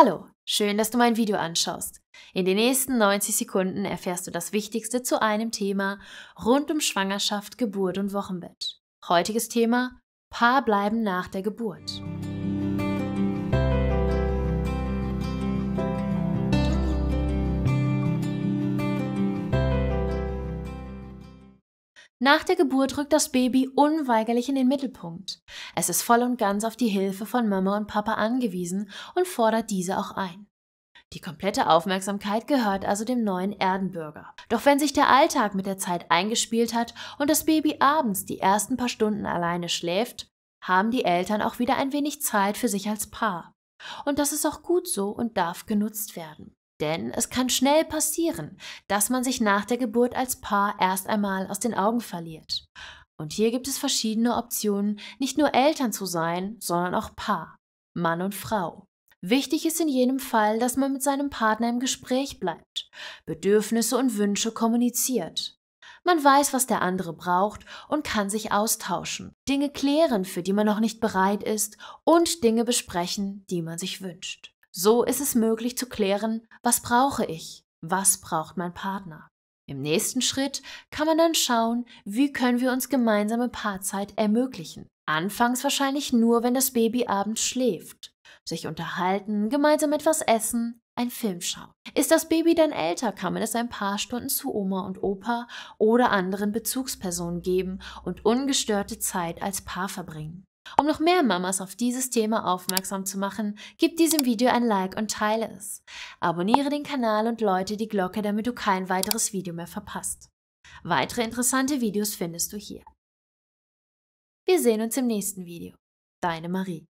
Hallo, schön, dass du mein Video anschaust. In den nächsten 90 Sekunden erfährst du das Wichtigste zu einem Thema rund um Schwangerschaft, Geburt und Wochenbett. Heutiges Thema: Paar bleiben nach der Geburt. Nach der Geburt rückt das Baby unweigerlich in den Mittelpunkt. Es ist voll und ganz auf die Hilfe von Mama und Papa angewiesen und fordert diese auch ein. Die komplette Aufmerksamkeit gehört also dem neuen Erdenbürger. Doch wenn sich der Alltag mit der Zeit eingespielt hat und das Baby abends die ersten paar Stunden alleine schläft, haben die Eltern auch wieder ein wenig Zeit für sich als Paar. Und das ist auch gut so und darf genutzt werden. Denn es kann schnell passieren, dass man sich nach der Geburt als Paar erst einmal aus den Augen verliert. Und hier gibt es verschiedene Optionen, nicht nur Eltern zu sein, sondern auch Paar, Mann und Frau. Wichtig ist in jedem Fall, dass man mit seinem Partner im Gespräch bleibt, Bedürfnisse und Wünsche kommuniziert. Man weiß, was der andere braucht und kann sich austauschen, Dinge klären, für die man noch nicht bereit ist und Dinge besprechen, die man sich wünscht. So ist es möglich zu klären, was brauche ich, was braucht mein Partner. Im nächsten Schritt kann man dann schauen, wie können wir uns gemeinsame Paarzeit ermöglichen. Anfangs wahrscheinlich nur, wenn das Baby abends schläft. Sich unterhalten, gemeinsam etwas essen, einen Film schauen. Ist das Baby dann älter, kann man es ein paar Stunden zu Oma und Opa oder anderen Bezugspersonen geben und ungestörte Zeit als Paar verbringen. Um noch mehr Mamas auf dieses Thema aufmerksam zu machen, gib diesem Video ein Like und teile es. Abonniere den Kanal und läute die Glocke, damit du kein weiteres Video mehr verpasst. Weitere interessante Videos findest du hier. Wir sehen uns im nächsten Video. Deine Marie.